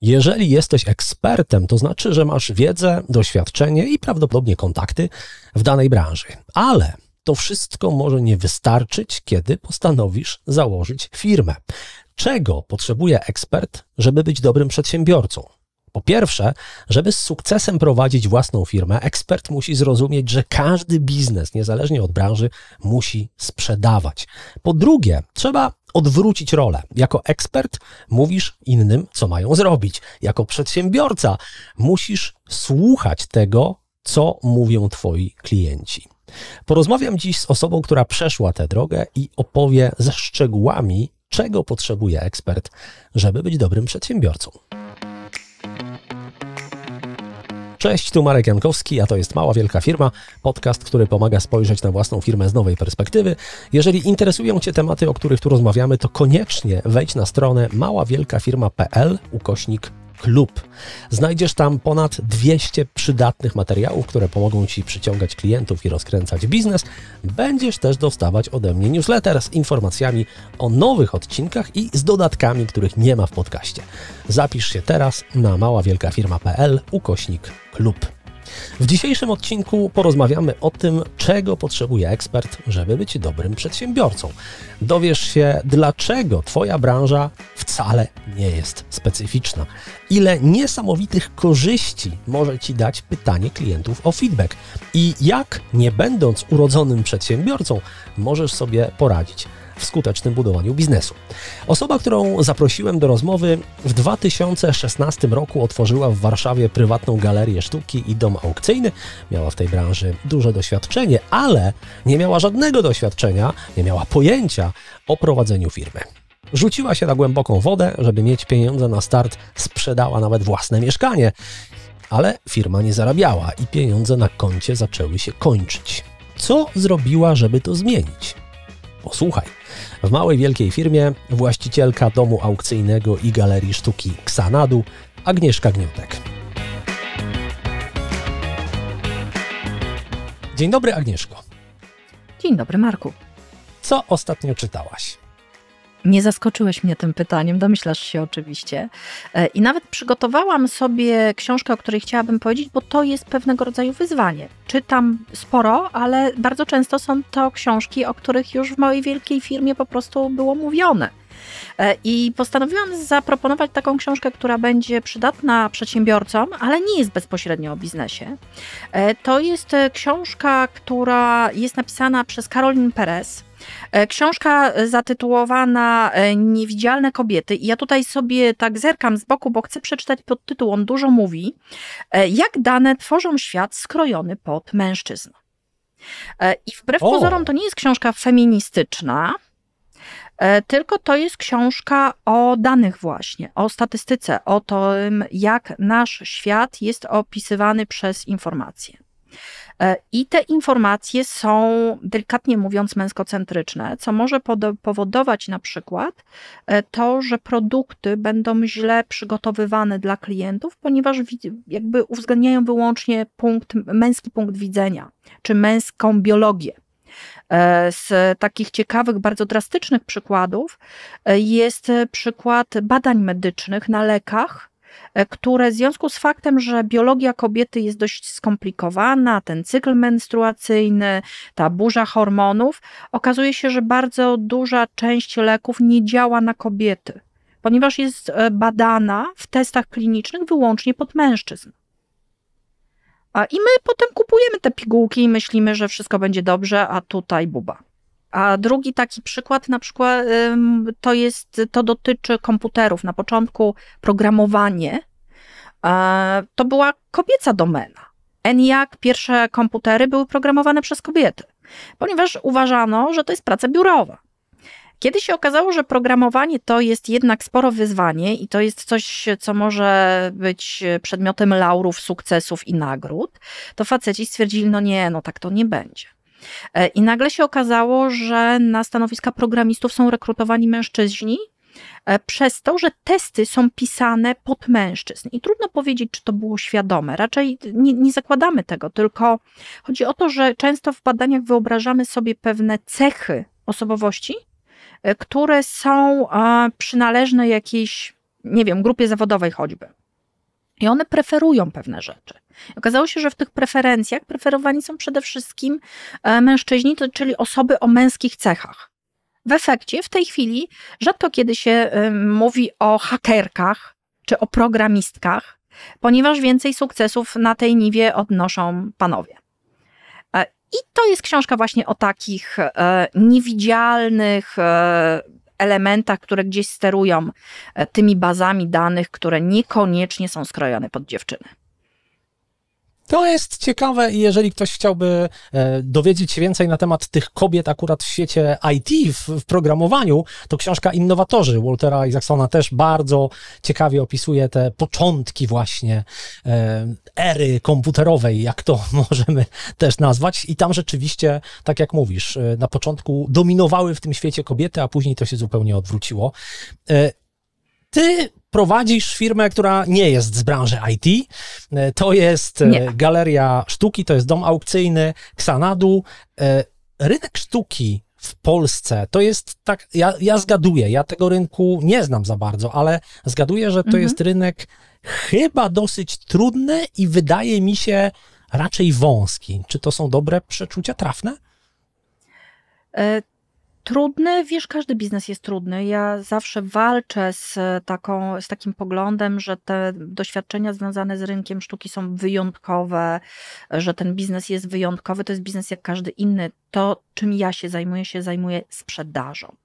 Jeżeli jesteś ekspertem, to znaczy, że masz wiedzę, doświadczenie i prawdopodobnie kontakty w danej branży. Ale to wszystko może nie wystarczyć, kiedy postanowisz założyć firmę. Czego potrzebuje ekspert, żeby być dobrym przedsiębiorcą? Po pierwsze, żeby z sukcesem prowadzić własną firmę, ekspert musi zrozumieć, że każdy biznes, niezależnie od branży, musi sprzedawać. Po drugie, trzeba odwrócić rolę. Jako ekspert mówisz innym, co mają zrobić. Jako przedsiębiorca musisz słuchać tego, co mówią twoi klienci. Porozmawiam dziś z osobą, która przeszła tę drogę i opowie ze szczegółami, czego potrzebuje ekspert, żeby być dobrym przedsiębiorcą. Cześć, tu Marek Jankowski, a to jest Mała Wielka Firma, podcast, który pomaga spojrzeć na własną firmę z nowej perspektywy. Jeżeli interesują Cię tematy, o których tu rozmawiamy, to koniecznie wejdź na stronę maławielkafirma.pl ukośnik klub. Znajdziesz tam ponad 200 przydatnych materiałów, które pomogą Ci przyciągać klientów i rozkręcać biznes. Będziesz też dostawać ode mnie newsletter z informacjami o nowych odcinkach i z dodatkami, których nie ma w podcaście. Zapisz się teraz na maławielkafirma.pl ukośnik klub. W dzisiejszym odcinku porozmawiamy o tym, czego potrzebuje ekspert, żeby być dobrym przedsiębiorcą. Dowiesz się, dlaczego Twoja branża wcale nie jest specyficzna. Ile niesamowitych korzyści może Ci dać pytanie klientów o feedback i jak, nie będąc urodzonym przedsiębiorcą, możesz sobie poradzić w skutecznym budowaniu biznesu. Osoba, którą zaprosiłem do rozmowy, w 2016 roku otworzyła w Warszawie prywatną galerię sztuki i dom aukcyjny. Miała w tej branży duże doświadczenie, ale nie miała żadnego doświadczenia, nie miała pojęcia o prowadzeniu firmy. Rzuciła się na głęboką wodę, żeby mieć pieniądze na start, sprzedała nawet własne mieszkanie, ale firma nie zarabiała i pieniądze na koncie zaczęły się kończyć. Co zrobiła, żeby to zmienić? Posłuchaj. W małej wielkiej firmie właścicielka domu aukcyjnego i galerii sztuki Ksanadu Agnieszka Gniutek. Dzień dobry Agnieszko. Dzień dobry Marku. Co ostatnio czytałaś? Nie zaskoczyłeś mnie tym pytaniem, domyślasz się oczywiście. E, I nawet przygotowałam sobie książkę, o której chciałabym powiedzieć, bo to jest pewnego rodzaju wyzwanie. Czytam sporo, ale bardzo często są to książki, o których już w mojej wielkiej firmie po prostu było mówione. E, I postanowiłam zaproponować taką książkę, która będzie przydatna przedsiębiorcom, ale nie jest bezpośrednio o biznesie. E, to jest książka, która jest napisana przez Karolin Perez. E, książka zatytułowana e, Niewidzialne kobiety. I ja tutaj sobie tak zerkam z boku, bo chcę przeczytać podtytuł. On dużo mówi, e, jak dane tworzą świat skrojony pod mężczyzn. I wbrew o. pozorom to nie jest książka feministyczna, tylko to jest książka o danych właśnie, o statystyce, o tym, jak nasz świat jest opisywany przez informacje. E, I te informacje są delikatnie mówiąc męskocentryczne, co może powodować na przykład e, to, że produkty będą źle przygotowywane dla klientów, ponieważ jakby uwzględniają wyłącznie punkt, męski punkt widzenia czy męską biologię. E, z takich ciekawych, bardzo drastycznych przykładów jest przykład badań medycznych na lekach, E, które w związku z faktem, że biologia kobiety jest dość skomplikowana, ten cykl menstruacyjny, ta burza hormonów, okazuje się, że bardzo duża część leków nie działa na kobiety, ponieważ jest e, badana w testach klinicznych wyłącznie pod mężczyzn. I my potem kupujemy te pigułki i myślimy, że wszystko będzie dobrze, a tutaj buba. A drugi taki przykład na przykład to jest, to dotyczy komputerów. Na początku programowanie e, to była kobieca domena. ENIAC, pierwsze komputery były programowane przez kobiety, ponieważ uważano, że to jest praca biurowa. Kiedy się okazało, że programowanie to jest jednak sporo wyzwanie i to jest coś, co może być przedmiotem laurów, sukcesów i nagród, to faceci stwierdzili, no nie, no tak to nie będzie. E, I nagle się okazało, że na stanowiska programistów są rekrutowani mężczyźni, e, przez to, że testy są pisane pod mężczyzn. I trudno powiedzieć, czy to było świadome. Raczej nie, nie, zakładamy tego, tylko chodzi o to, że często w badaniach wyobrażamy sobie pewne cechy osobowości, e, które są przynależne jakiejś, nie wiem, grupie zawodowej choćby. I one preferują pewne rzeczy. Okazało się, że w tych preferencjach preferowani są przede wszystkim e, mężczyźni, czyli osoby o męskich cechach. W efekcie w tej chwili rzadko kiedy się e, mówi o hakerkach czy o programistkach, ponieważ więcej sukcesów na tej niwie odnoszą panowie. E, I to jest książka właśnie o takich niewidzialnych elementach, które gdzieś sterują e, tymi bazami danych, które niekoniecznie są skrojone pod dziewczyny. To jest ciekawe i jeżeli ktoś chciałby e, dowiedzieć się więcej na temat tych kobiet akurat w świecie IT, w, w, programowaniu, to książka Innowatorzy Waltera Isaacsona też bardzo ciekawie opisuje te początki właśnie e, ery komputerowej, jak to możemy też nazwać. I tam rzeczywiście, tak jak mówisz, e, na początku dominowały w tym świecie kobiety, a później to się zupełnie odwróciło ty prowadzisz firmę, która nie jest z branży IT. E, to jest e, nie. galeria sztuki, to jest dom aukcyjny Xanadu. E, rynek sztuki w Polsce to jest tak, ja, ja zgaduję, ja tego rynku nie znam za bardzo, ale zgaduję, że to mhm. jest rynek chyba dosyć trudny i wydaje mi się raczej wąski. Czy to są dobre przeczucia trafne? trudny, wiesz, każdy biznes jest trudny. Ja zawsze walczę z, e, taką, z takim poglądem, że te doświadczenia związane z rynkiem sztuki są wyjątkowe, że ten biznes jest wyjątkowy, to jest biznes jak każdy inny. To, czym ja się zajmuję, się zajmuję sprzedażą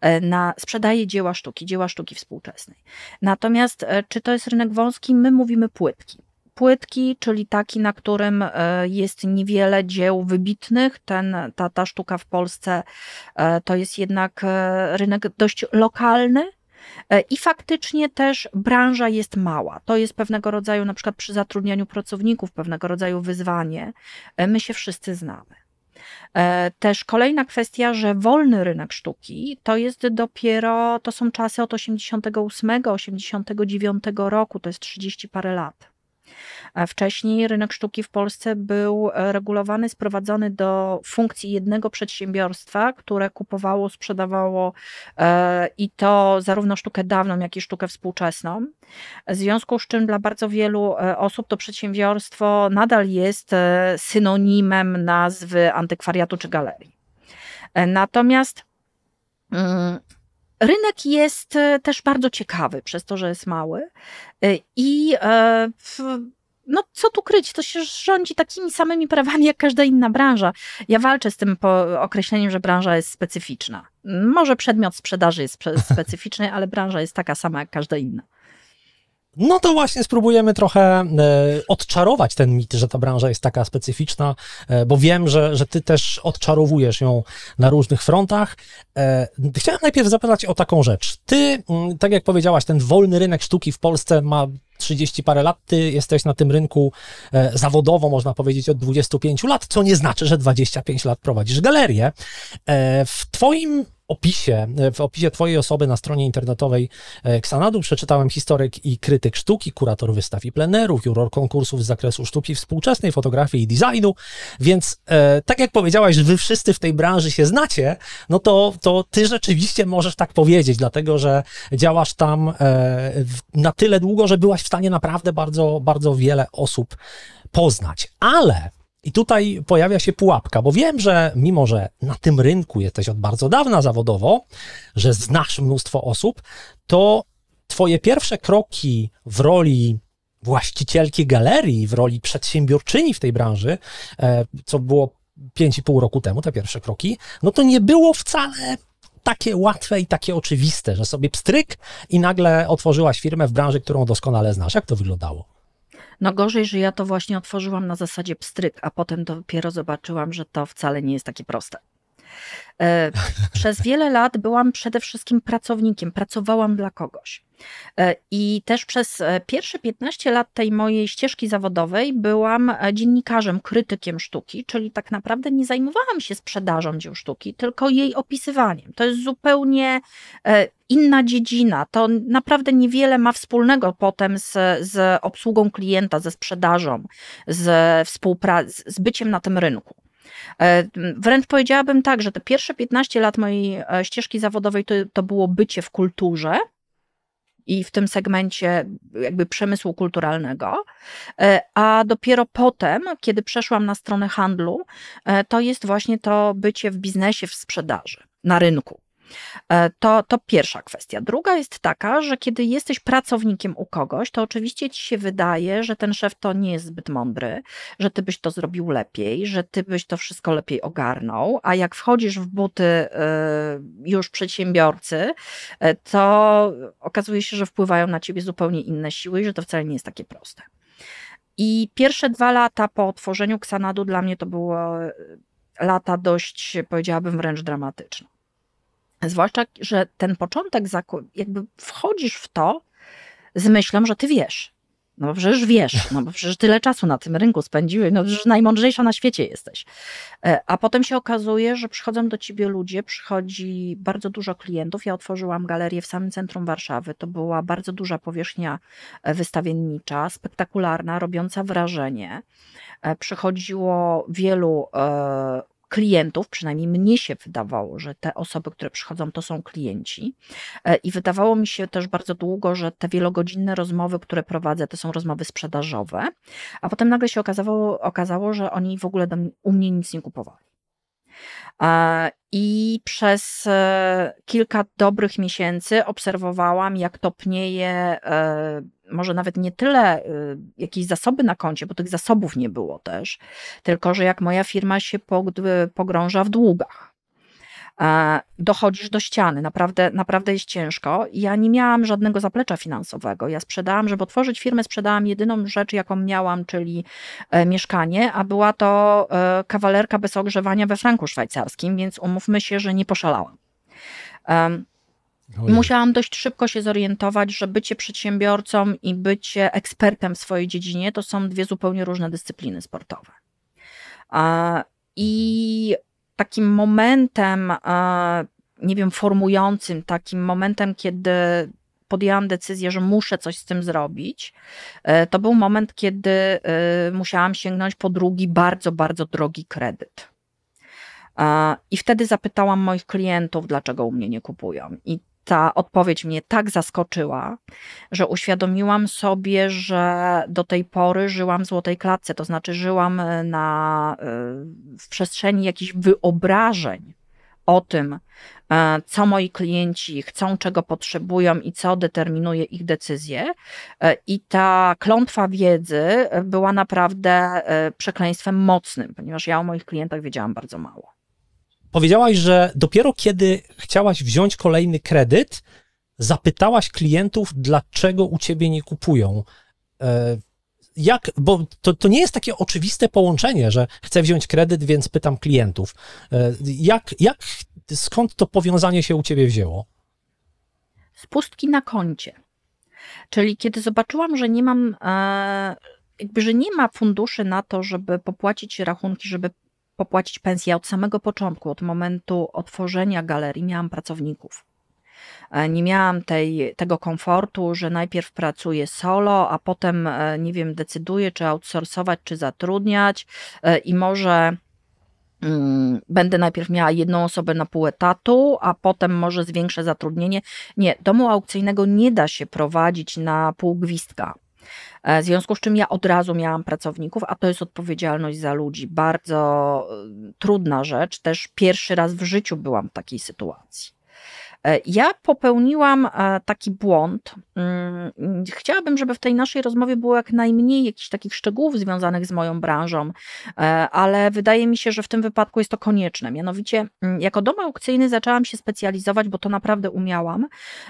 e, na, sprzedaje dzieła sztuki, dzieła sztuki współczesnej. Natomiast e, czy to jest rynek wąski? My mówimy płytki płytki, czyli taki, na którym e, jest niewiele dzieł wybitnych. Ten, ta, ta sztuka w Polsce e, to jest jednak e, rynek dość lokalny. I faktycznie też branża jest mała. To jest pewnego rodzaju, na przykład przy zatrudnianiu pracowników, pewnego rodzaju wyzwanie. My się wszyscy znamy. Też kolejna kwestia, że wolny rynek sztuki to jest dopiero, to są czasy od 88, 89 roku, to jest 30 parę lat. Wcześniej rynek sztuki w Polsce był e, regulowany, sprowadzony do funkcji jednego przedsiębiorstwa, które kupowało, sprzedawało e, i to zarówno sztukę dawną, jak i sztukę współczesną. W związku z czym dla bardzo wielu e, osób to przedsiębiorstwo nadal jest synonimem nazwy antykwariatu czy galerii. Natomiast mm, Rynek jest e, też bardzo ciekawy przez to, że jest mały e, i e, w, no co tu kryć, to się rządzi takimi samymi prawami jak każda inna branża. Ja walczę z tym określeniem, że branża jest specyficzna. Może przedmiot sprzedaży jest specyficzny, ale branża jest taka sama jak każda inna. No to właśnie spróbujemy trochę e, odczarować ten mit, że ta branża jest taka specyficzna, e, bo wiem, że, że ty też odczarowujesz ją na różnych frontach. E, chciałem najpierw zapytać o taką rzecz. Ty, mm, tak jak powiedziałaś, ten wolny rynek sztuki w Polsce ma 30 parę lat, ty jesteś na tym rynku zawodowo, można powiedzieć, od 25 lat, co nie znaczy, że 25 lat prowadzisz galerię. w twoim opisie, e, w opisie Twojej osoby na stronie internetowej e, Xanadu przeczytałem historyk i krytyk sztuki, kurator wystaw i plenerów, juror konkursów z zakresu sztuki współczesnej, fotografii i designu, więc e, tak jak powiedziałaś, że Wy wszyscy w tej branży się znacie, no to, to Ty rzeczywiście możesz tak powiedzieć, dlatego że działasz tam e, na tyle długo, że byłaś w stanie naprawdę bardzo, bardzo wiele osób poznać. Ale i tutaj pojawia się pułapka, bo wiem, że mimo, że na tym rynku jesteś od bardzo dawna zawodowo, że znasz mnóstwo osób, to twoje pierwsze kroki w roli właścicielki galerii, w roli przedsiębiorczyni w tej branży, e, co było 5,5 roku temu, te pierwsze kroki, no to nie było wcale takie łatwe i takie oczywiste, że sobie pstryk i nagle otworzyłaś firmę w branży, którą doskonale znasz. Jak to wyglądało? No gorzej, że ja to właśnie otworzyłam na zasadzie pstryk, a potem dopiero zobaczyłam, że to wcale nie jest takie proste. E, przez wiele lat byłam przede wszystkim pracownikiem, pracowałam dla kogoś. E, I też przez e, pierwsze 15 lat tej mojej ścieżki zawodowej byłam e, dziennikarzem, krytykiem sztuki, czyli tak naprawdę nie zajmowałam się sprzedażą dzieł sztuki, tylko jej opisywaniem. To jest zupełnie inna dziedzina. To naprawdę niewiele ma wspólnego potem z, z obsługą klienta, ze sprzedażą, z współpracą, z byciem na tym rynku. Wręcz powiedziałabym tak, że te pierwsze 15 lat mojej ścieżki zawodowej to, to było bycie w kulturze, i w tym segmencie jakby przemysłu kulturalnego, e, a dopiero potem, kiedy przeszłam na stronę handlu, e, to jest właśnie to bycie w biznesie, w sprzedaży, na rynku. E, to, to pierwsza kwestia. Druga jest taka, że kiedy jesteś pracownikiem u kogoś, to oczywiście ci się wydaje, że ten szef to nie jest zbyt mądry, że ty byś to zrobił lepiej, że ty byś to wszystko lepiej ogarnął, a jak wchodzisz w buty e, już przedsiębiorcy, e, to okazuje się, że wpływają na ciebie zupełnie inne siły i że to wcale nie jest takie proste. I pierwsze dwa lata po otworzeniu Ksanadu dla mnie to było lata dość, powiedziałabym, wręcz dramatyczne. Zwłaszcza, że ten początek, jakby wchodzisz w to z myślą, że ty wiesz. No bo przecież wiesz, no bo przecież tyle czasu na tym rynku spędziłeś, no przecież najmądrzejsza na świecie jesteś. E, a potem się okazuje, że przychodzą do ciebie ludzie, przychodzi bardzo dużo klientów. Ja otworzyłam galerię w samym centrum Warszawy. To była bardzo duża powierzchnia e, wystawiennicza, spektakularna, robiąca wrażenie. E, przychodziło wielu klientów, przynajmniej mnie się wydawało, że te osoby, które przychodzą, to są klienci. E, I wydawało mi się też bardzo długo, że te wielogodzinne rozmowy, które prowadzę, to są rozmowy sprzedażowe, a potem nagle się okazało, okazało że oni w ogóle do, u mnie nic nie kupowali. E, I przez e, kilka dobrych miesięcy obserwowałam, jak topnieje może nawet nie tyle y, jakieś zasoby na koncie, bo tych zasobów nie było też, tylko że jak moja firma się pogrąża w długach, e, dochodzisz do ściany, naprawdę, naprawdę jest ciężko. Ja nie miałam żadnego zaplecza finansowego. Ja sprzedałam, żeby otworzyć firmę, sprzedałam jedyną rzecz, jaką miałam, czyli e, mieszkanie, a była to e, kawalerka bez ogrzewania we franku szwajcarskim, więc umówmy się, że nie poszalałam. Ojej. Musiałam dość szybko się zorientować, że bycie przedsiębiorcą i bycie ekspertem w swojej dziedzinie to są dwie zupełnie różne dyscypliny sportowe. I takim momentem, nie wiem, formującym, takim momentem, kiedy podjęłam decyzję, że muszę coś z tym zrobić, e, to był moment, kiedy e, musiałam sięgnąć po drugi bardzo, bardzo drogi kredyt. I wtedy zapytałam moich klientów, dlaczego u mnie nie kupują. I ta odpowiedź mnie tak zaskoczyła, że uświadomiłam sobie, że do tej pory żyłam w złotej klatce, to znaczy żyłam e, na, e, w przestrzeni jakichś wyobrażeń o tym, e, co moi klienci chcą, czego potrzebują i co determinuje ich decyzje. I ta klątwa wiedzy była naprawdę przekleństwem mocnym, ponieważ ja o moich klientach wiedziałam bardzo mało powiedziałaś, że dopiero kiedy chciałaś wziąć kolejny kredyt, zapytałaś klientów, dlaczego u ciebie nie kupują. E, jak, bo to, to nie jest takie oczywiste połączenie, że chcę wziąć kredyt, więc pytam klientów. E, jak, jak, skąd to powiązanie się u ciebie wzięło? Z pustki na koncie. Czyli kiedy zobaczyłam, że nie mam, e, jakby, że nie ma funduszy na to, żeby popłacić rachunki, żeby popłacić pensję od samego początku, od momentu otworzenia galerii, miałam pracowników. E, nie miałam tej, tego komfortu, że najpierw pracuję solo, a potem, e, nie wiem, decyduję, czy outsourcować, czy zatrudniać e, i może mm, będę najpierw miała jedną osobę na pół etatu, a potem może zwiększę zatrudnienie. Nie, domu aukcyjnego nie da się prowadzić na pół gwizdka. E, w związku z czym ja od razu miałam pracowników, a to jest odpowiedzialność za ludzi. Bardzo y, trudna rzecz. Też pierwszy raz w życiu byłam w takiej sytuacji. E, ja popełniłam e, taki błąd. Mm, chciałabym, żeby w tej naszej rozmowie było jak najmniej jakichś takich szczegółów związanych z moją branżą, ale wydaje mi się, że w tym wypadku jest to konieczne. Mianowicie, mm, jako dom aukcyjny zaczęłam się specjalizować, bo to naprawdę umiałam,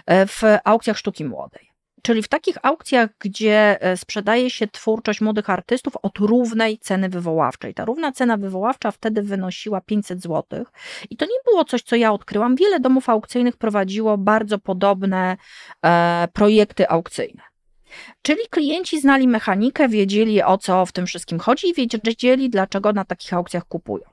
w aukcjach sztuki młodej. Czyli w takich aukcjach, gdzie e, sprzedaje się twórczość młodych artystów od równej ceny wywoławczej. Ta równa cena wywoławcza wtedy wynosiła 500 zł. I to nie było coś, co ja odkryłam. Wiele domów aukcyjnych prowadziło bardzo podobne e, projekty aukcyjne. Czyli klienci znali mechanikę, wiedzieli o co w tym wszystkim chodzi i wiedzieli, dlaczego na takich aukcjach kupują.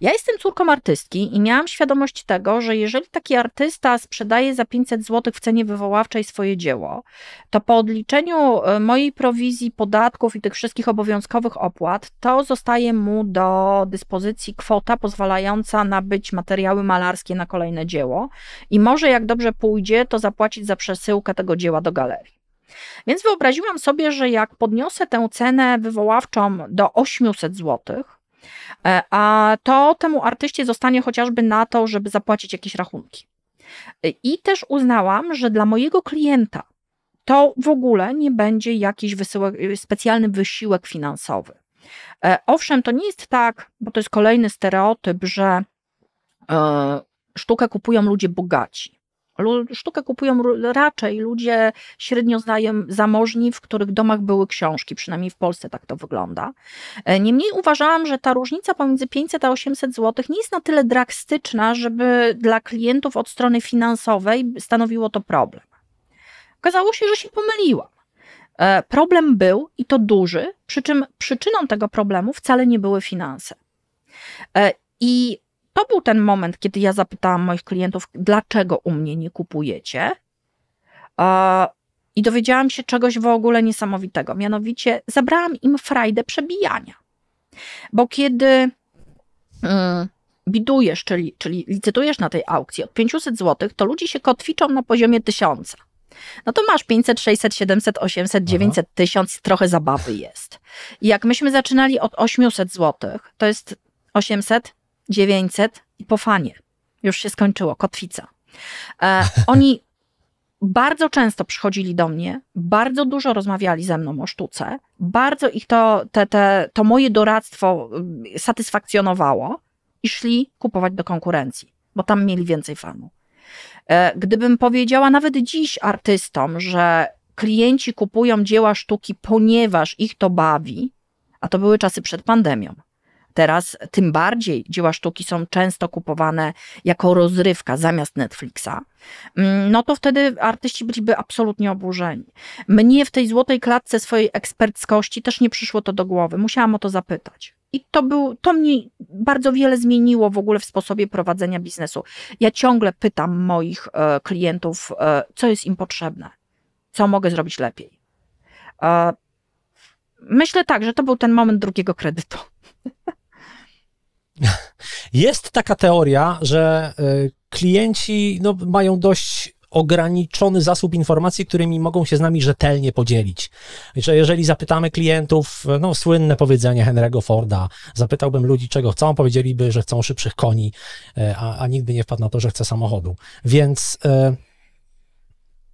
Ja jestem córką artystki i miałam świadomość tego, że jeżeli taki artysta sprzedaje za 500 zł w cenie wywoławczej swoje dzieło, to po odliczeniu e, mojej prowizji, podatków i tych wszystkich obowiązkowych opłat, to zostaje mu do dyspozycji kwota pozwalająca nabyć materiały malarskie na kolejne dzieło i może, jak dobrze pójdzie, to zapłacić za przesyłkę tego dzieła do galerii. Więc wyobraziłam sobie, że jak podniosę tę cenę wywoławczą do 800 złotych, E, a to temu artyście zostanie chociażby na to, żeby zapłacić jakieś rachunki. E, I też uznałam, że dla mojego klienta to w ogóle nie będzie jakiś wysyłek, y, specjalny wysiłek finansowy. E, owszem, to nie jest tak, bo to jest kolejny stereotyp, że sztukę kupują ludzie bogaci. Sztukę kupują raczej ludzie średnio zamożni, w których domach były książki, przynajmniej w Polsce tak to wygląda. E, niemniej uważałam, że ta różnica pomiędzy 500 a 800 zł nie jest na tyle drastyczna, żeby dla klientów od strony finansowej stanowiło to problem. Okazało się, że się pomyliłam. E, problem był i to duży, przy czym przyczyną tego problemu wcale nie były finanse. E, I to był ten moment, kiedy ja zapytałam moich klientów, dlaczego u mnie nie kupujecie. I dowiedziałam się czegoś w ogóle niesamowitego. Mianowicie zabrałam im frajdę przebijania. Bo kiedy mm, bidujesz, czyli, czyli licytujesz na tej aukcji od 500 zł, to ludzie się kotwiczą na poziomie 1000. No to masz 500, 600, 700, 800, 900, Aha. 1000, trochę zabawy jest. I jak myśmy zaczynali od 800 zł, to jest 800, 900 i po fanie. Już się skończyło, kotwica. E, oni bardzo często przychodzili do mnie, bardzo dużo rozmawiali ze mną o sztuce, bardzo ich to, te, te, to moje doradztwo y, satysfakcjonowało i szli kupować do konkurencji, bo tam mieli więcej fanu. E, gdybym powiedziała nawet dziś artystom, że klienci kupują dzieła sztuki, ponieważ ich to bawi, a to były czasy przed pandemią, Teraz tym bardziej dzieła sztuki są często kupowane jako rozrywka zamiast Netflixa. Mm, no to wtedy artyści byliby absolutnie oburzeni. Mnie w tej złotej klatce swojej eksperckości też nie przyszło to do głowy. Musiałam o to zapytać. I to, był, to mnie bardzo wiele zmieniło w ogóle w sposobie prowadzenia biznesu. Ja ciągle pytam moich e, klientów, e, co jest im potrzebne, co mogę zrobić lepiej. E, myślę tak, że to był ten moment drugiego kredytu. Jest taka teoria, że y, klienci no, mają dość ograniczony zasób informacji, którymi mogą się z nami rzetelnie podzielić. Że jeżeli zapytamy klientów, no słynne powiedzenie Henry'ego Forda, zapytałbym ludzi, czego chcą, powiedzieliby, że chcą szybszych koni, e, a, a nigdy nie wpadł na to, że chce samochodu. Więc e,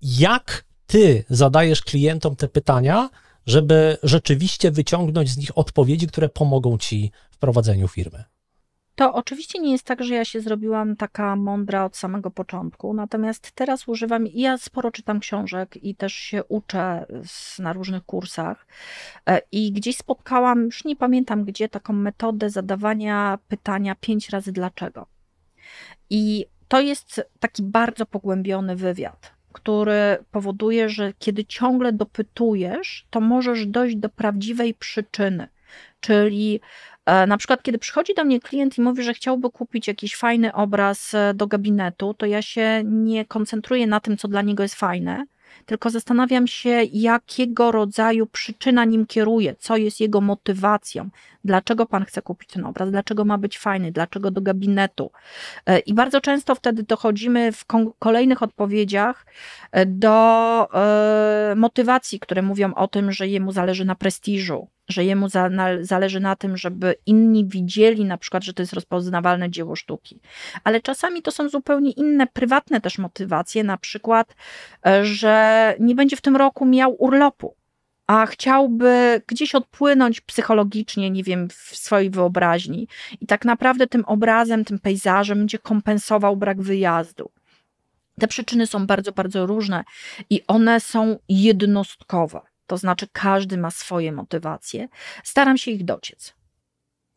jak ty zadajesz klientom te pytania, żeby rzeczywiście wyciągnąć z nich odpowiedzi, które pomogą ci w prowadzeniu firmy? To oczywiście nie jest tak, że ja się zrobiłam taka mądra od samego początku, natomiast teraz używam i ja sporo czytam książek i też się uczę na różnych kursach e, i gdzieś spotkałam, już nie pamiętam gdzie, taką metodę zadawania pytania pięć razy dlaczego. I to jest taki bardzo pogłębiony wywiad, który powoduje, że kiedy ciągle dopytujesz, to możesz dojść do prawdziwej przyczyny. Czyli E, na przykład, kiedy przychodzi do mnie klient i mówi, że chciałby kupić jakiś fajny obraz e, do gabinetu, to ja się nie koncentruję na tym, co dla niego jest fajne, tylko zastanawiam się, jakiego rodzaju przyczyna nim kieruje, co jest jego motywacją, dlaczego pan chce kupić ten obraz, dlaczego ma być fajny, dlaczego do gabinetu. E, I bardzo często wtedy dochodzimy w kolejnych odpowiedziach do motywacji, które mówią o tym, że jemu zależy na prestiżu, że jemu za, na, zależy na tym, żeby inni widzieli na przykład, że to jest rozpoznawalne dzieło sztuki. Ale czasami to są zupełnie inne, prywatne też motywacje, na przykład, e, że nie będzie w tym roku miał urlopu, a chciałby gdzieś odpłynąć psychologicznie, nie wiem, w swojej wyobraźni. I tak naprawdę tym obrazem, tym pejzażem będzie kompensował brak wyjazdu. Te przyczyny są bardzo, bardzo różne i one są jednostkowe. To znaczy, każdy ma swoje motywacje. Staram się ich dociec.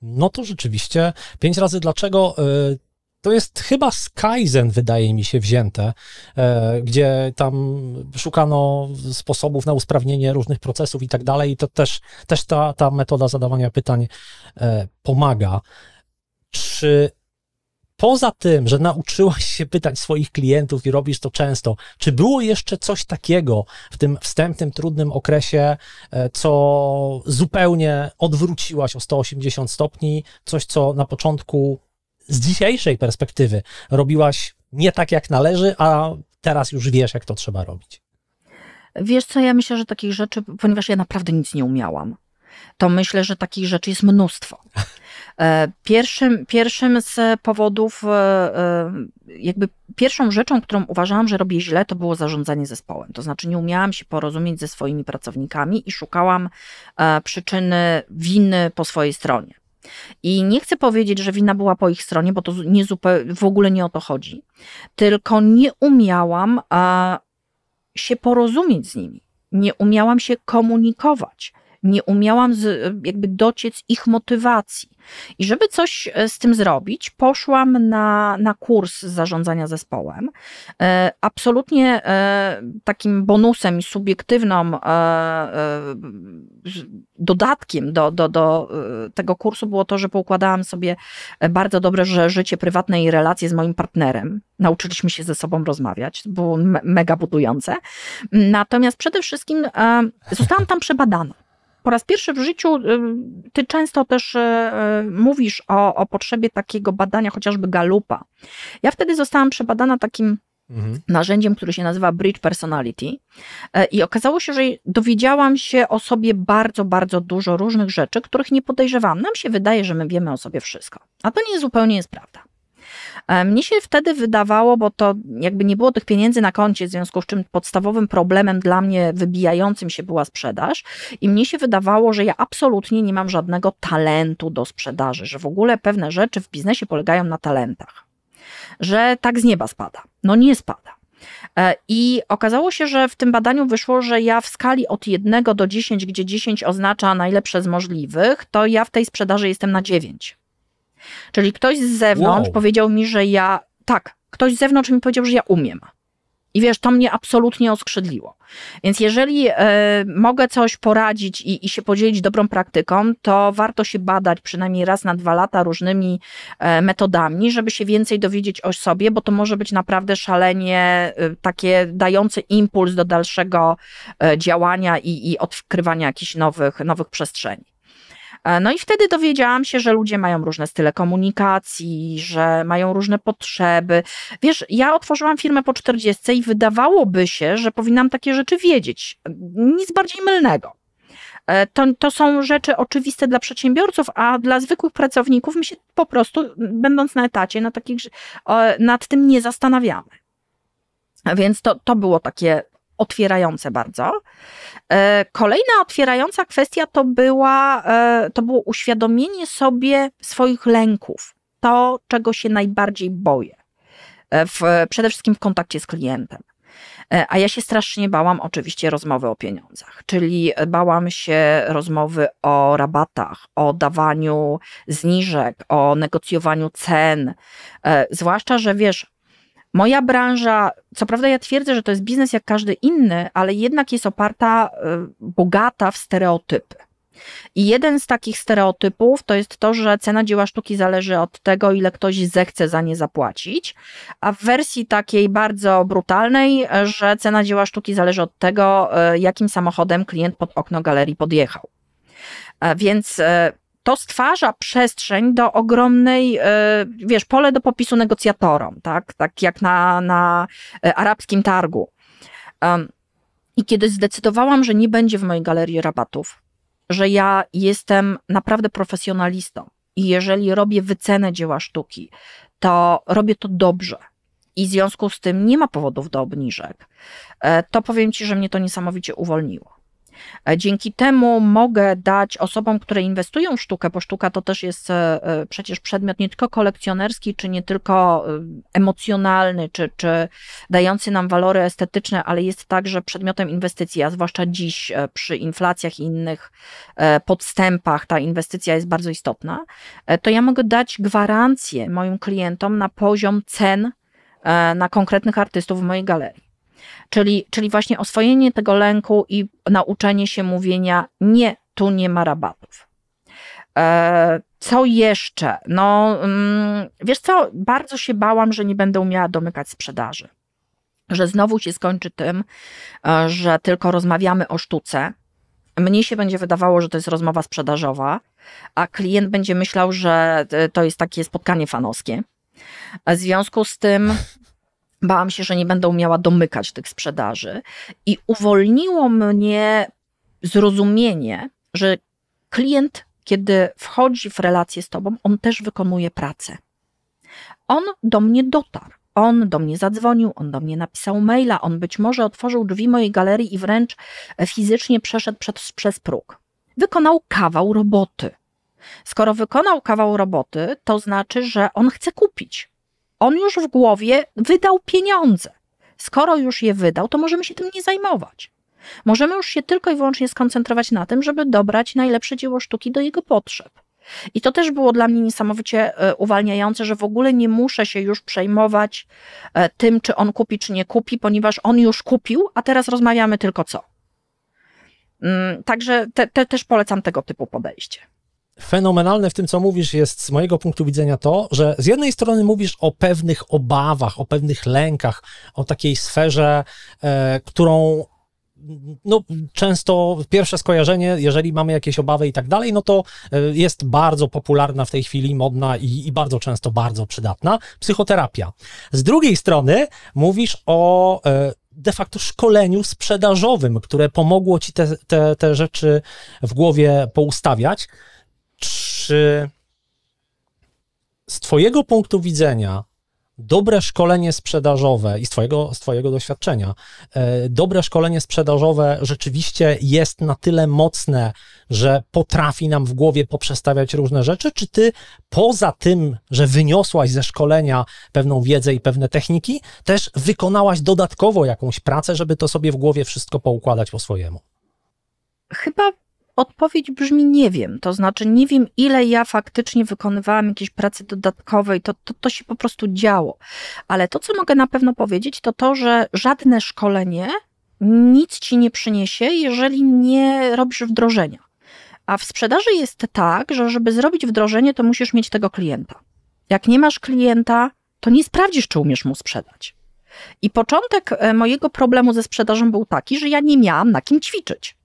No to rzeczywiście. Pięć razy dlaczego. Y, to jest chyba z Kaizen, wydaje mi się, wzięte, e, gdzie tam szukano sposobów na usprawnienie różnych procesów i tak dalej. I to też, też ta, ta metoda zadawania pytań e, pomaga. Czy poza tym, że nauczyłaś się pytać swoich klientów i robisz to często, czy było jeszcze coś takiego w tym wstępnym, trudnym okresie, e, co zupełnie odwróciłaś o 180 stopni, coś, co na początku z dzisiejszej perspektywy robiłaś nie tak, jak należy, a teraz już wiesz, jak to trzeba robić? Wiesz co, ja myślę, że takich rzeczy, ponieważ ja naprawdę nic nie umiałam to myślę, że takich rzeczy jest mnóstwo. E, pierwszym, pierwszym z powodów, e, e, jakby pierwszą rzeczą, którą uważałam, że robię źle, to było zarządzanie zespołem. To znaczy, nie umiałam się porozumieć ze swoimi pracownikami i szukałam przyczyny winy po swojej stronie. I nie chcę powiedzieć, że wina była po ich stronie, bo to nie zupełnie, w ogóle nie o to chodzi. Tylko nie umiałam się porozumieć z nimi. Nie umiałam się komunikować nie umiałam z, jakby dociec ich motywacji. I żeby coś e, z tym zrobić, poszłam na, na kurs zarządzania zespołem. E, absolutnie e, takim bonusem i subiektywną dodatkiem do, do, do tego kursu było to, że poukładałam sobie bardzo dobre że życie prywatne i relacje z moim partnerem. Nauczyliśmy się ze sobą rozmawiać, to było me mega budujące. Natomiast przede wszystkim zostałam tam przebadana. Po raz pierwszy w życiu y, ty często też y, y, mówisz o, o potrzebie takiego badania, chociażby galupa. Ja wtedy zostałam przebadana takim Mhm. narzędziem, które się nazywa Bridge Personality. I okazało się, że dowiedziałam się o sobie bardzo, bardzo dużo różnych rzeczy, których nie podejrzewam. Nam się wydaje, że my wiemy o sobie wszystko. A to nie zupełnie jest prawda. E, mnie się wtedy wydawało, bo to jakby nie było tych pieniędzy na koncie, w związku z czym podstawowym problemem dla mnie wybijającym się była sprzedaż i mnie się wydawało, że ja absolutnie nie mam żadnego talentu do sprzedaży, że w ogóle pewne rzeczy w biznesie polegają na talentach, że tak z nieba spada. No nie spada. E, I okazało się, że w tym badaniu wyszło, że ja w skali od 1 do 10, gdzie 10 oznacza najlepsze z możliwych, to ja w tej sprzedaży jestem na 9. Czyli ktoś z zewnątrz wow. powiedział mi, że ja, tak, ktoś z zewnątrz mi powiedział, że ja umiem. I wiesz, to mnie absolutnie oskrzydliło. Więc jeżeli y, mogę coś poradzić i, i, się podzielić dobrą praktyką, to warto się badać przynajmniej raz na dwa lata różnymi y, metodami, żeby się więcej dowiedzieć o sobie, bo to może być naprawdę szalenie y, takie dające impuls do dalszego działania i, i odkrywania jakichś nowych, nowych przestrzeni. E, no i wtedy dowiedziałam się, że ludzie mają różne style komunikacji, że mają różne potrzeby. Wiesz, ja otworzyłam firmę po 40 i wydawałoby się, że powinnam takie rzeczy wiedzieć. Nic bardziej mylnego. E, to, to są rzeczy oczywiste dla przedsiębiorców, a dla zwykłych pracowników my się po prostu, będąc na etacie, na takich, e, nad tym nie zastanawiamy. Więc to, to było takie otwierające bardzo. E, kolejna otwierająca kwestia to, była, e, to było uświadomienie sobie swoich lęków, to czego się najbardziej boję, e, w, przede wszystkim w kontakcie z klientem. A ja się strasznie bałam oczywiście rozmowy o pieniądzach, czyli bałam się rozmowy o rabatach, o dawaniu zniżek, o negocjowaniu cen. Zwłaszcza, że wiesz, Moja branża, co prawda ja twierdzę, że to jest biznes jak każdy inny, ale jednak jest oparta, y, bogata w stereotypy. I jeden z takich stereotypów to jest to, że cena dzieła sztuki zależy od tego, ile ktoś zechce za nie zapłacić, a w wersji takiej bardzo brutalnej, e, że cena dzieła sztuki zależy od tego, e, jakim samochodem klient pod okno galerii podjechał. E, więc to stwarza przestrzeń do ogromnej, e, wiesz, pole do popisu negocjatorom, tak, tak jak na, na e, arabskim targu. I kiedy zdecydowałam, że nie będzie w mojej galerii rabatów, że ja jestem naprawdę profesjonalistą i jeżeli robię wycenę dzieła sztuki, to robię to dobrze i w związku z tym nie ma powodów do obniżek, e, to powiem Ci, że mnie to niesamowicie uwolniło. E, dzięki temu mogę dać osobom, które inwestują w sztukę, bo sztuka to też jest e, e, przecież przedmiot nie tylko kolekcjonerski, czy nie tylko emocjonalny, czy, czy dający nam walory estetyczne, ale jest także przedmiotem inwestycji, a zwłaszcza dziś przy inflacjach i innych podstępach ta inwestycja jest bardzo istotna, to ja mogę dać gwarancję moim klientom na poziom cen na konkretnych artystów w mojej galerii. Czyli, czyli właśnie oswojenie tego lęku i nauczenie się mówienia nie, tu nie ma rabatów. E, co jeszcze? No, mm, wiesz co, bardzo się bałam, że nie będę umiała domykać sprzedaży. Że znowu się skończy tym, e, że tylko rozmawiamy o sztuce. Mnie się będzie wydawało, że to jest rozmowa sprzedażowa, a klient będzie myślał, że e, to jest takie spotkanie fanowskie. W związku z tym Bałam się, że nie będę umiała domykać tych sprzedaży, i uwolniło mnie zrozumienie, że klient, kiedy wchodzi w relację z tobą, on też wykonuje pracę. On do mnie dotarł. On do mnie zadzwonił, on do mnie napisał maila, on być może otworzył drzwi mojej galerii i wręcz e, fizycznie przeszedł przed, przez próg. Wykonał kawał roboty. Skoro wykonał kawał roboty, to znaczy, że on chce kupić on już w głowie wydał pieniądze. Skoro już je wydał, to możemy się tym nie zajmować. Możemy już się tylko i wyłącznie skoncentrować na tym, żeby dobrać najlepsze dzieło sztuki do jego potrzeb. I to też było dla mnie niesamowicie e, uwalniające, że w ogóle nie muszę się już przejmować e, tym, czy on kupi, czy nie kupi, ponieważ on już kupił, a teraz rozmawiamy tylko co. Mm, także te, te, też polecam tego typu podejście fenomenalne w tym, co mówisz, jest z mojego punktu widzenia to, że z jednej strony mówisz o pewnych obawach, o pewnych lękach, o takiej sferze, e, którą no, często pierwsze skojarzenie, jeżeli mamy jakieś obawy i tak dalej, no to e, jest bardzo popularna w tej chwili, modna i, i, bardzo często bardzo przydatna psychoterapia. Z drugiej strony mówisz o e, de facto szkoleniu sprzedażowym, które pomogło ci te, te, te rzeczy w głowie poustawiać. Czy z Twojego punktu widzenia dobre szkolenie sprzedażowe i z twojego, z twojego doświadczenia, e, dobre szkolenie sprzedażowe rzeczywiście jest na tyle mocne, że potrafi nam w głowie poprzestawiać różne rzeczy? Czy ty poza tym, że wyniosłaś ze szkolenia pewną wiedzę i pewne techniki, też wykonałaś dodatkowo jakąś pracę, żeby to sobie w głowie wszystko poukładać po swojemu? Chyba Odpowiedź brzmi nie wiem, to znaczy nie wiem, ile ja faktycznie wykonywałam jakiejś pracy dodatkowej, to, to, to się po prostu działo. Ale to, co mogę na pewno powiedzieć, to to, że żadne szkolenie nic ci nie przyniesie, jeżeli nie robisz wdrożenia. A w sprzedaży jest tak, że żeby zrobić wdrożenie, to musisz mieć tego klienta. Jak nie masz klienta, to nie sprawdzisz, czy umiesz mu sprzedać. I początek e, mojego problemu ze sprzedażą był taki, że ja nie miałam na kim ćwiczyć.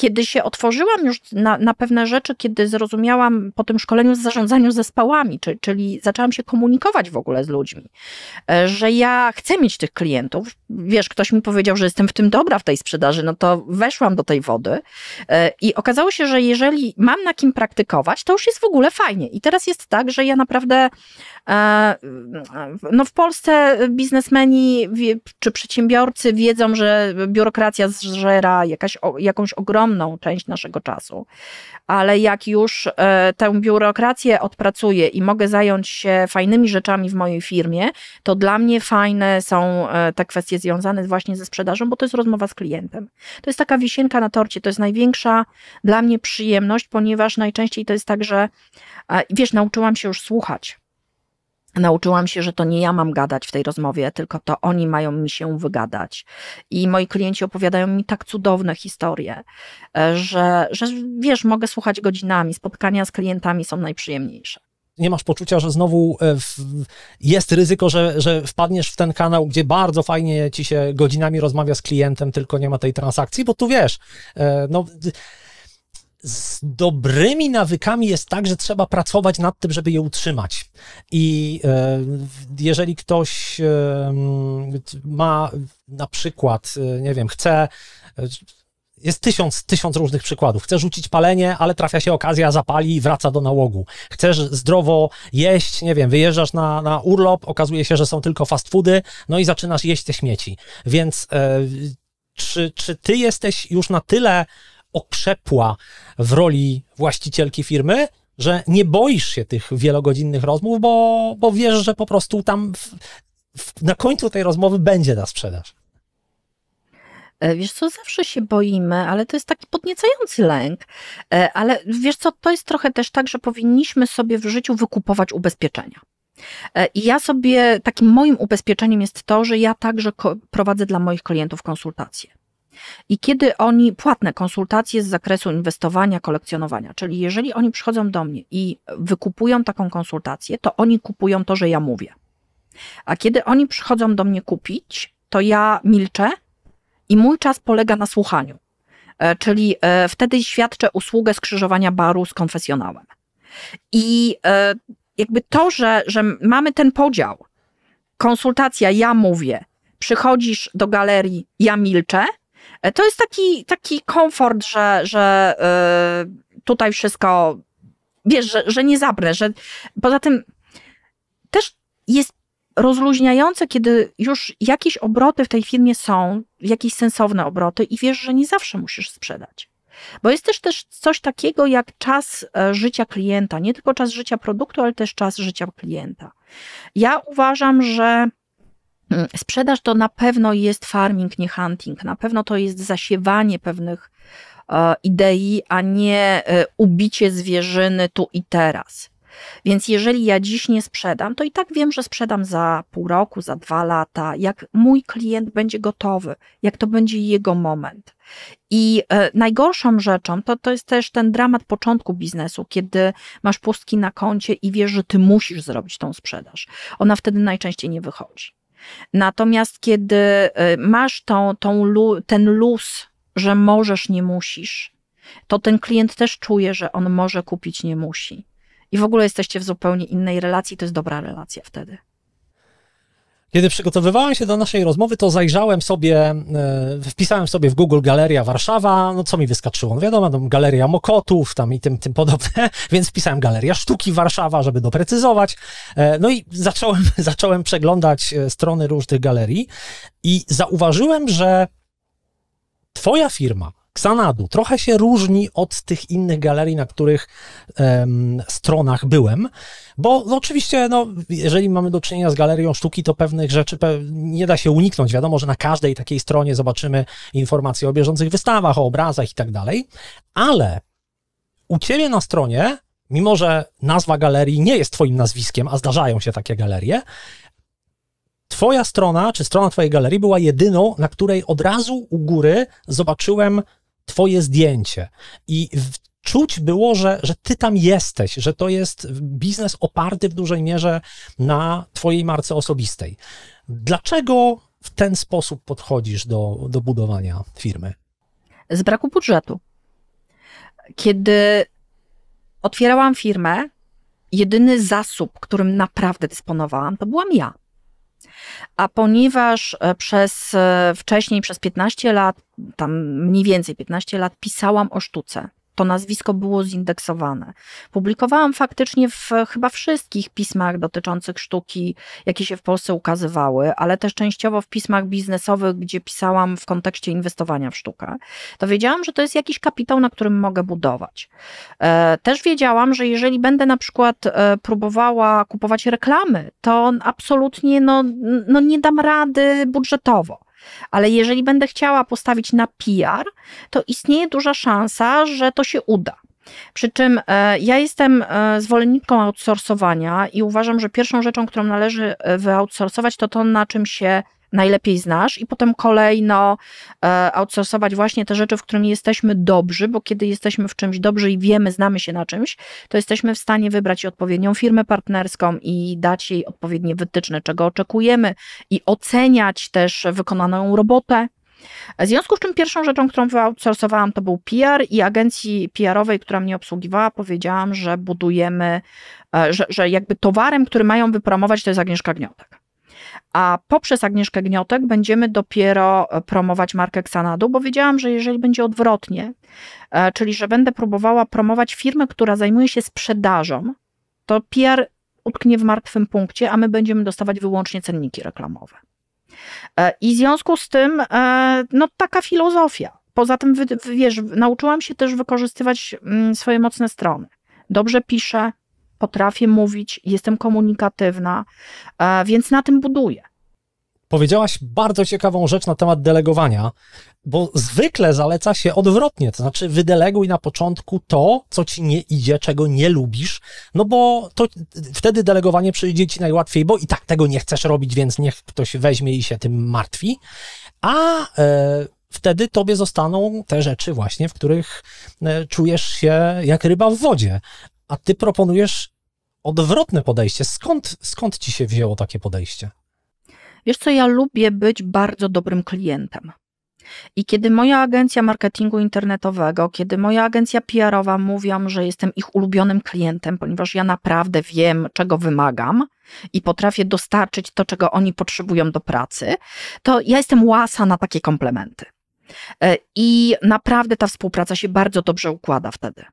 Kiedy się otworzyłam już na, na pewne rzeczy, kiedy zrozumiałam po tym szkoleniu z zarządzaniu zespołami, czyli zaczęłam się komunikować w ogóle z ludźmi, e, że ja chcę mieć tych klientów. Wiesz, ktoś mi powiedział, że jestem w tym dobra w tej sprzedaży, no to weszłam do tej wody e, i okazało się, że jeżeli mam na kim praktykować, to już jest w ogóle fajnie. I teraz jest tak, że ja naprawdę e, no w Polsce biznesmeni czy przedsiębiorcy wiedzą, że biurokracja zżera jakaś, jakąś ogromną ogromną część naszego czasu. Ale jak już e, tę biurokrację odpracuję i mogę zająć się fajnymi rzeczami w mojej firmie, to dla mnie fajne są e, te kwestie związane właśnie ze sprzedażą, bo to jest rozmowa z klientem. To jest taka wisienka na torcie, to jest największa dla mnie przyjemność, ponieważ najczęściej to jest tak, że e, wiesz, nauczyłam się już słuchać Nauczyłam się, że to nie ja mam gadać w tej rozmowie, tylko to oni mają mi się wygadać. I moi klienci opowiadają mi tak cudowne historie, e, że, że wiesz, mogę słuchać godzinami. Spotkania z klientami są najprzyjemniejsze nie masz poczucia, że znowu e, jest ryzyko, że, że wpadniesz w ten kanał, gdzie bardzo fajnie ci się godzinami rozmawia z klientem, tylko nie ma tej transakcji, bo tu wiesz, e, no z dobrymi nawykami jest tak, że trzeba pracować nad tym, żeby je utrzymać. I e, jeżeli ktoś e, ma na przykład, e, nie wiem, chce jest tysiąc, tysiąc różnych przykładów. Chcesz rzucić palenie, ale trafia się okazja, zapali i wraca do nałogu. Chcesz zdrowo jeść, nie wiem, wyjeżdżasz na, na urlop, okazuje się, że są tylko fast foody, no i zaczynasz jeść te śmieci. Więc e, czy, czy ty jesteś już na tyle okrzepła w roli właścicielki firmy, że nie boisz się tych wielogodzinnych rozmów, bo, bo wiesz, że po prostu tam w, w, na końcu tej rozmowy będzie ta sprzedaż. E, wiesz co, zawsze się boimy, ale to jest taki podniecający lęk. E, ale wiesz co, to jest trochę też tak, że powinniśmy sobie w życiu wykupować ubezpieczenia. E, I ja sobie, takim moim ubezpieczeniem jest to, że ja także prowadzę dla moich klientów konsultacje i kiedy oni płatne konsultacje z zakresu inwestowania, kolekcjonowania, czyli jeżeli oni przychodzą do mnie i wykupują taką konsultację, to oni kupują to, że ja mówię. A kiedy oni przychodzą do mnie kupić, to ja milczę i mój czas polega na słuchaniu. E, czyli e, wtedy świadczę usługę skrzyżowania baru z konfesjonałem. I e, jakby to, że, że mamy ten podział, konsultacja, ja mówię, przychodzisz do galerii, ja milczę, to jest taki, taki komfort, że, że yy, tutaj wszystko, wiesz, że, że nie zabrę, że poza tym też jest rozluźniające, kiedy już jakieś obroty w tej firmie są, jakieś sensowne obroty i wiesz, że nie zawsze musisz sprzedać. Bo jest też, też coś takiego jak czas e, życia klienta, nie tylko czas życia produktu, ale też czas życia klienta. Ja uważam, że Mm, sprzedaż to na pewno jest farming, nie hunting. Na pewno to jest zasiewanie pewnych e, idei, a nie e, ubicie zwierzyny tu i teraz. Więc jeżeli ja dziś nie sprzedam, to i tak wiem, że sprzedam za pół roku, za dwa lata, jak mój klient będzie gotowy, jak to będzie jego moment. I e, najgorszą rzeczą to, to jest też ten dramat początku biznesu, kiedy masz pustki na koncie i wiesz, że ty musisz zrobić tą sprzedaż. Ona wtedy najczęściej nie wychodzi. Natomiast kiedy y, masz tą, tą, ten luz, że możesz, nie musisz, to ten klient też czuje, że on może kupić, nie musi. I w ogóle jesteście w zupełnie innej relacji, to jest dobra relacja wtedy. Kiedy przygotowywałem się do naszej rozmowy, to zajrzałem sobie, e, wpisałem sobie w Google Galeria Warszawa, no co mi wyskoczyło? No wiadomo, tam Galeria Mokotów, tam i tym, tym podobne, więc wpisałem Galeria Sztuki Warszawa, żeby doprecyzować. E, no i zacząłem, zacząłem przeglądać e, strony różnych galerii i zauważyłem, że twoja firma Xanadu trochę się różni od tych innych galerii, na których em, stronach byłem, bo no, oczywiście, no, jeżeli mamy do czynienia z galerią sztuki, to pewnych rzeczy pe nie da się uniknąć. Wiadomo, że na każdej takiej stronie zobaczymy informacje o bieżących wystawach, o obrazach i tak dalej, ale u ciebie na stronie, mimo że nazwa galerii nie jest twoim nazwiskiem, a zdarzają się takie galerie, Twoja strona, czy strona Twojej galerii była jedyną, na której od razu u góry zobaczyłem twoje zdjęcie. I czuć było, że, że ty tam jesteś, że to jest biznes oparty w dużej mierze na twojej marce osobistej. Dlaczego w ten sposób podchodzisz do, do budowania firmy? Z braku budżetu. Kiedy otwierałam firmę, jedyny zasób, którym naprawdę dysponowałam, to byłam ja. A ponieważ e, przez e, wcześniej, przez 15 lat, tam mniej więcej 15 lat, pisałam o sztuce, to nazwisko było zindeksowane. Publikowałam faktycznie w chyba wszystkich pismach dotyczących sztuki, jakie się w Polsce ukazywały, ale też częściowo w pismach biznesowych, gdzie pisałam w kontekście inwestowania w sztukę. To wiedziałam, że to jest jakiś kapitał, na którym mogę budować. E, też wiedziałam, że jeżeli będę na przykład e, próbowała kupować reklamy, to absolutnie no, no nie dam rady budżetowo. Ale jeżeli będę chciała postawić na PR, to istnieje duża szansa, że to się uda. Przy czym e, ja jestem e, zwolenniczką outsourcowania i uważam, że pierwszą rzeczą, którą należy e, wyoutsourcować, to to, na czym się najlepiej znasz i potem kolejno e, outsourcować właśnie te rzeczy, w którym jesteśmy dobrzy, bo kiedy jesteśmy w czymś dobrzy i wiemy, znamy się na czymś, to jesteśmy w stanie wybrać odpowiednią firmę partnerską i dać jej odpowiednie wytyczne, czego oczekujemy i oceniać też wykonaną robotę. W związku z czym pierwszą rzeczą, którą wyoutsourcowałam, to był PR i agencji PR-owej, która mnie obsługiwała, powiedziałam, że budujemy, e, że, że jakby towarem, który mają wypromować, to jest Agnieszka Gniotek a poprzez Agnieszkę Gniotek będziemy dopiero e, promować markę Xanadu, bo wiedziałam, że jeżeli będzie odwrotnie, e, czyli że będę próbowała promować firmę, która zajmuje się sprzedażą, to PR utknie w martwym punkcie, a my będziemy dostawać wyłącznie cenniki reklamowe. E, I w związku z tym, no taka filozofia. Poza tym, wiesz, nauczyłam się też wykorzystywać mm, swoje mocne strony. Dobrze piszę, potrafię mówić, jestem komunikatywna, więc na tym buduję powiedziałaś bardzo ciekawą rzecz na temat delegowania, bo zwykle zaleca się odwrotnie, to znaczy wydeleguj na początku to, co ci nie idzie, czego nie lubisz, no bo to wtedy delegowanie przyjdzie ci najłatwiej, bo i tak tego nie chcesz robić, więc niech ktoś weźmie i się tym martwi, a e, wtedy tobie zostaną te rzeczy właśnie, w których e, czujesz się jak ryba w wodzie, a ty proponujesz odwrotne podejście. Skąd, skąd ci się wzięło takie podejście? Wiesz co, ja lubię być bardzo dobrym klientem. I kiedy moja agencja marketingu internetowego, kiedy moja agencja PR-owa mówią, że jestem ich ulubionym klientem, ponieważ ja naprawdę wiem, czego wymagam i potrafię dostarczyć to, czego oni potrzebują do pracy, to ja jestem łasa na takie komplementy. E, I naprawdę ta współpraca się bardzo dobrze układa wtedy.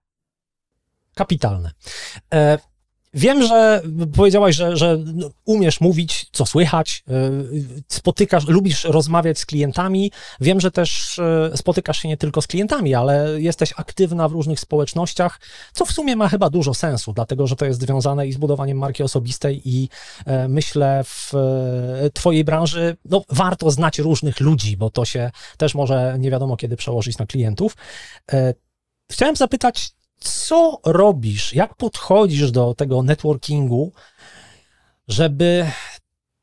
Kapitalne. E, Wiem, że powiedziałaś, że, że umiesz mówić, co słychać, e, spotykasz, lubisz rozmawiać z klientami. Wiem, że też e, spotykasz się nie tylko z klientami, ale jesteś aktywna w różnych społecznościach, co w sumie ma chyba dużo sensu, dlatego że to jest związane i z budowaniem marki osobistej i e, myślę w twojej branży no, warto znać różnych ludzi, bo to się też może nie wiadomo kiedy przełożyć na klientów. Chciałem zapytać, co robisz, jak podchodzisz do tego networkingu, żeby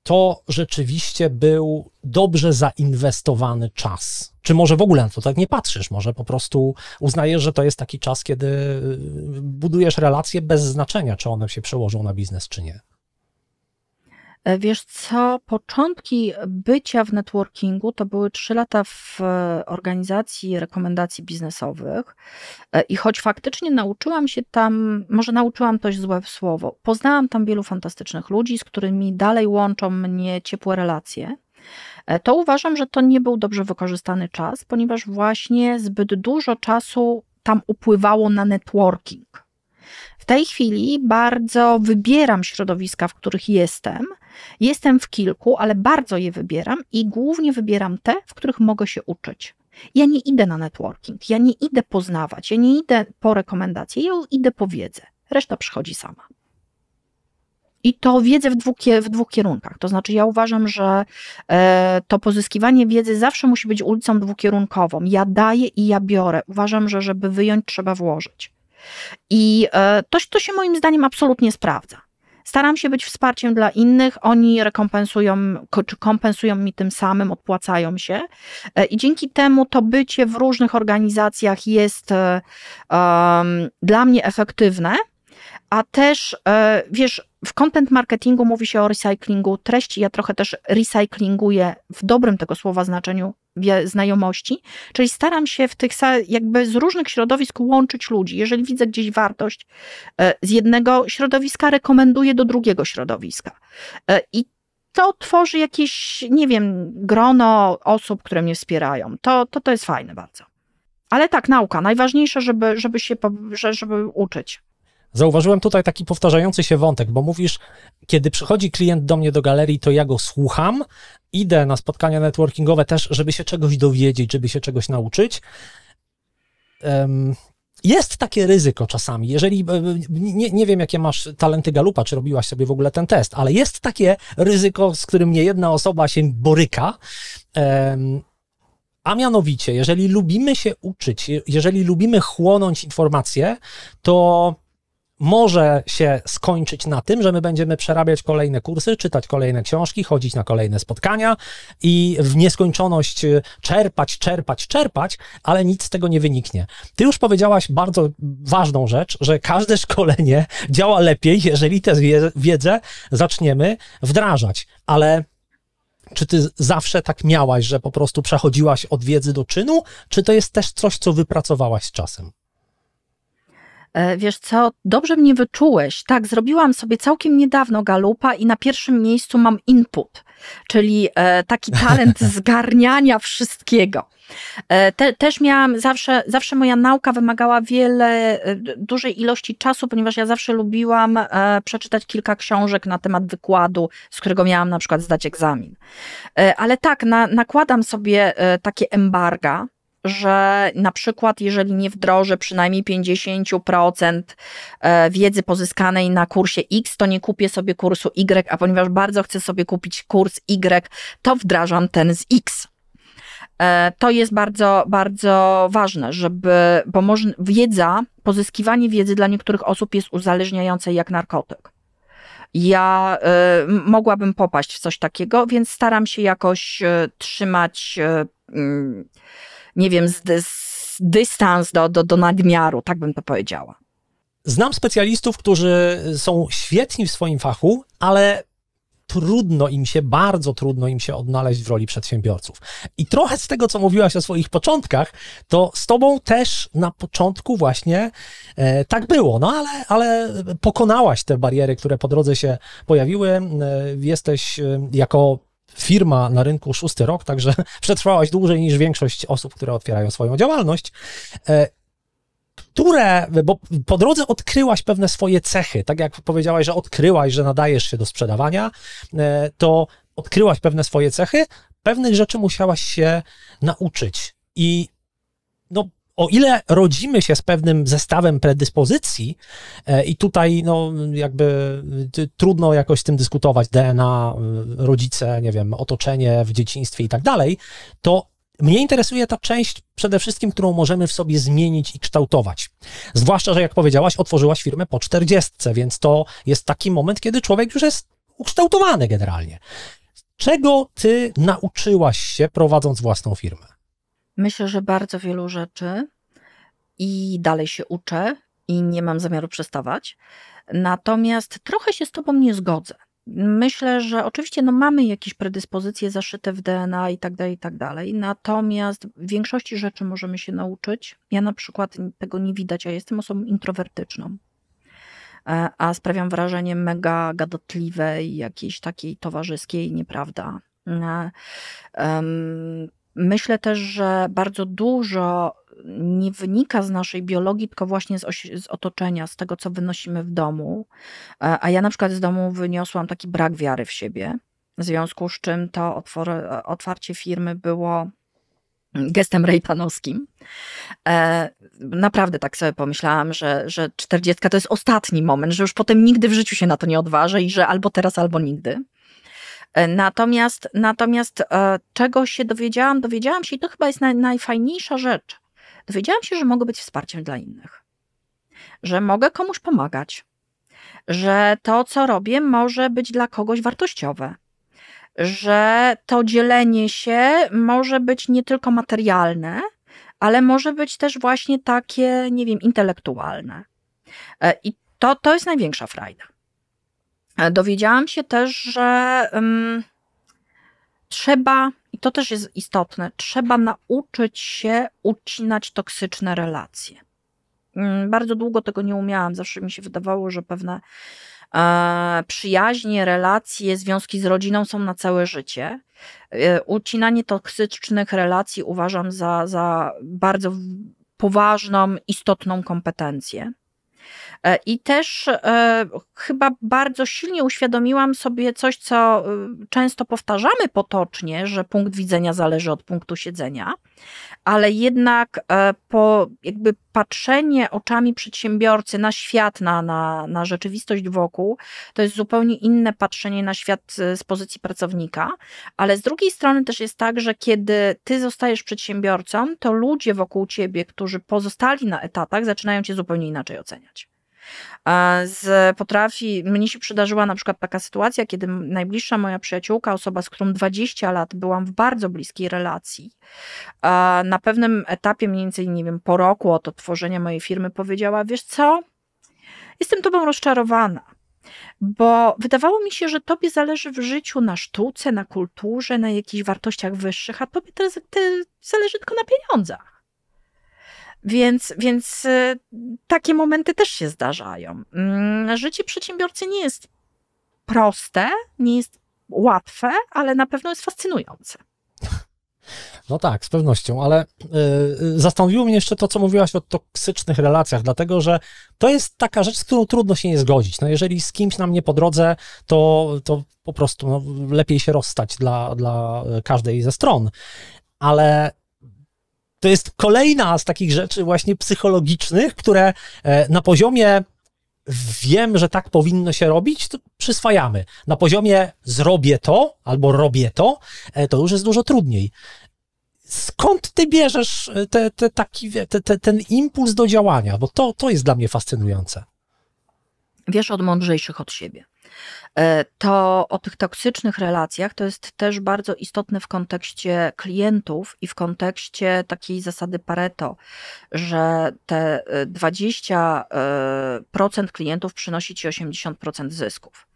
to rzeczywiście był dobrze zainwestowany czas? Czy może w ogóle na to tak nie patrzysz? Może po prostu uznajesz, że to jest taki czas, kiedy budujesz relacje bez znaczenia, czy one się przełożą na biznes, czy nie? Wiesz co, początki bycia w networkingu to były trzy lata w e, organizacji rekomendacji biznesowych e, i choć faktycznie nauczyłam się tam, może nauczyłam to złe słowo, poznałam tam wielu fantastycznych ludzi, z którymi dalej łączą mnie ciepłe relacje e, to uważam, że to nie był dobrze wykorzystany czas, ponieważ właśnie zbyt dużo czasu tam upływało na networking. W tej chwili bardzo wybieram środowiska, w których jestem, Jestem w kilku, ale bardzo je wybieram i głównie wybieram te, w których mogę się uczyć. Ja nie idę na networking, ja nie idę poznawać, ja nie idę po rekomendacje, ja idę po wiedzę. Reszta przychodzi sama. I to wiedzę w dwóch, w dwóch kierunkach. To znaczy, ja uważam, że e, to pozyskiwanie wiedzy zawsze musi być ulicą dwukierunkową. Ja daję i ja biorę. Uważam, że żeby wyjąć, trzeba włożyć. I e, to, to się moim zdaniem absolutnie sprawdza. Staram się być wsparciem dla innych, oni rekompensują, czy kompensują mi tym samym, odpłacają się. E, I dzięki temu to bycie w różnych organizacjach jest um, dla mnie efektywne a też, e, wiesz, w content marketingu mówi się o recyklingu treści. Ja trochę też recyklinguję w dobrym tego słowa znaczeniu znajomości, czyli staram się w tych jakby z różnych środowisk łączyć ludzi. Jeżeli widzę gdzieś wartość e, z jednego środowiska, rekomenduję do drugiego środowiska. E, I to tworzy jakieś, nie wiem, grono osób, które mnie wspierają. To, to, to jest fajne bardzo. Ale tak, nauka. Najważniejsze, żeby, żeby się żeby uczyć. Zauważyłem tutaj taki powtarzający się wątek, bo mówisz, kiedy przychodzi klient do mnie do galerii, to ja go słucham, idę na spotkania networkingowe też, żeby się czegoś dowiedzieć, żeby się czegoś nauczyć. Um, jest takie ryzyko czasami, jeżeli e, e, nie, nie wiem, jakie masz talenty galupa, czy robiłaś sobie w ogóle ten test, ale jest takie ryzyko, z którym nie jedna osoba się boryka. Um, a mianowicie, jeżeli lubimy się uczyć, jeżeli lubimy chłonąć informacje, to może się skończyć na tym, że my będziemy przerabiać kolejne kursy, czytać kolejne książki, chodzić na kolejne spotkania i w nieskończoność y, czerpać, czerpać, czerpać, ale nic z tego nie wyniknie. Ty już powiedziałaś bardzo ważną rzecz, że każde szkolenie działa lepiej, jeżeli tę wiedzę zaczniemy wdrażać, ale czy ty zawsze tak miałaś, że po prostu przechodziłaś od wiedzy do czynu, czy to jest też coś, co wypracowałaś z czasem? E, wiesz co, dobrze mnie wyczułeś. Tak, zrobiłam sobie całkiem niedawno galupa i na pierwszym miejscu mam input, czyli e, taki talent zgarniania wszystkiego. E, te, też miałam zawsze, zawsze moja nauka wymagała wiele, dużej ilości czasu, ponieważ ja zawsze lubiłam przeczytać kilka książek na temat wykładu, z którego miałam na przykład zdać egzamin. ale tak, na, nakładam sobie takie embarga, że na przykład, jeżeli nie wdrożę przynajmniej 50% e, wiedzy pozyskanej na kursie X, to nie kupię sobie kursu Y, a ponieważ bardzo chcę sobie kupić kurs Y, to wdrażam ten z X. E, to jest bardzo, bardzo ważne, żeby, bo może, wiedza, pozyskiwanie wiedzy dla niektórych osób jest uzależniające jak narkotyk. Ja y, mogłabym popaść w coś takiego, więc staram się jakoś y, trzymać. Y, nie wiem, z, z dystans do, do, do nadmiaru, tak bym to powiedziała. Znam specjalistów, którzy są świetni w swoim fachu, ale trudno im się, bardzo trudno im się odnaleźć w roli przedsiębiorców. I trochę z tego, co mówiłaś o swoich początkach, to z tobą też na początku właśnie e, tak było, no ale, ale pokonałaś te bariery, które po drodze się pojawiły. E, jesteś e, jako firma na rynku szósty rok, także przetrwałaś dłużej niż większość osób, które otwierają swoją działalność e, które, bo po drodze odkryłaś pewne swoje cechy, tak jak powiedziałaś, że odkryłaś, że nadajesz się do sprzedawania, e, to odkryłaś pewne swoje cechy, pewnych rzeczy musiałaś się nauczyć. I o ile rodzimy się z pewnym zestawem predyspozycji e, i tutaj no jakby trudno jakoś z tym dyskutować, DNA, y, rodzice, nie wiem, otoczenie w dzieciństwie i tak dalej, to mnie interesuje ta część przede wszystkim, którą możemy w sobie zmienić i kształtować. Zwłaszcza, że jak powiedziałaś, otworzyłaś firmę po 40, więc to jest taki moment, kiedy człowiek już jest ukształtowany generalnie. Czego ty nauczyłaś się prowadząc własną firmę? Myślę, że bardzo wielu rzeczy i dalej się uczę i nie mam zamiaru przestawać. Natomiast trochę się z Tobą nie zgodzę. Myślę, że oczywiście no, mamy jakieś predyspozycje zaszyte w DNA i tak dalej, i tak dalej. Natomiast w większości rzeczy możemy się nauczyć. Ja na przykład tego nie widać, a ja jestem osobą introwertyczną. E, a sprawiam wrażenie mega gadotliwej, jakiejś takiej towarzyskiej, nieprawda. E, Myślę też, że bardzo dużo nie wynika z naszej biologii, tylko właśnie z, z, otoczenia, z tego, co wynosimy w domu. E, a ja na przykład z domu wyniosłam taki brak wiary w siebie, w związku z czym to otwarcie firmy było gestem rejtanowskim. E, naprawdę tak sobie pomyślałam, że, że 40 to jest ostatni moment, że już potem nigdy w życiu się na to nie odważę i że albo teraz, albo nigdy. E, natomiast, natomiast e, czego się dowiedziałam? Dowiedziałam się, i to chyba jest naj, najfajniejsza rzecz, dowiedziałam się, że mogę być wsparciem dla innych, że mogę komuś pomagać, że to, co robię, może być dla kogoś wartościowe, że to dzielenie się może być nie tylko materialne, ale może być też właśnie takie, nie wiem, intelektualne. E, I to, to jest największa frajda. E, dowiedziałam się też, że um, trzeba, i to też jest istotne, trzeba nauczyć się ucinać toksyczne relacje. Um, bardzo długo tego nie umiałam, zawsze mi się wydawało, że pewne e, przyjaźnie, relacje, związki z rodziną są na całe życie. E, ucinanie toksycznych relacji uważam za, za bardzo poważną, istotną kompetencję. E, I też e, chyba bardzo silnie uświadomiłam sobie coś, co y, często powtarzamy potocznie, że punkt widzenia zależy od punktu siedzenia, ale jednak e, po jakby patrzenie oczami przedsiębiorcy na świat, na, na, na rzeczywistość wokół, to jest zupełnie inne patrzenie na świat e, z pozycji pracownika, ale z drugiej strony też jest tak, że kiedy ty zostajesz przedsiębiorcą, to ludzie wokół ciebie, którzy pozostali na etatach, zaczynają cię zupełnie inaczej oceniać. Z, potrafi, mnie się przydarzyła na przykład taka sytuacja, kiedy najbliższa moja przyjaciółka, osoba, z którą 20 lat byłam w bardzo bliskiej relacji, na pewnym etapie, mniej więcej, nie wiem, po roku od otworzenia mojej firmy, powiedziała: Wiesz co? Jestem tobą rozczarowana bo wydawało mi się, że tobie zależy w życiu na sztuce, na kulturze, na jakichś wartościach wyższych, a tobie teraz zależy tylko na pieniądzach. Więc, więc y, takie momenty też się zdarzają. Mm, życie przedsiębiorcy nie jest proste, nie jest łatwe, ale na pewno jest fascynujące. No tak, z pewnością, ale yy, zastanowiło mnie jeszcze to, co mówiłaś o toksycznych relacjach, dlatego że to jest taka rzecz, z którą trudno się nie zgodzić. No jeżeli z kimś nam nie po drodze, to, to po prostu no, lepiej się rozstać dla, dla y, każdej ze stron. Ale to jest kolejna z takich rzeczy właśnie psychologicznych, które e, na poziomie wiem, że tak powinno się robić, to przyswajamy. Na poziomie zrobię to albo robię to, e, to już jest dużo trudniej. Skąd ty bierzesz e, te, te, taki, te, ten impuls do działania? Bo to, to jest dla mnie fascynujące. Wiesz od mądrzejszych od siebie. E, to o tych toksycznych relacjach to jest też bardzo istotne w kontekście klientów i w kontekście takiej zasady Pareto, że te 20% e, e, klientów przynosi ci 80% zysków.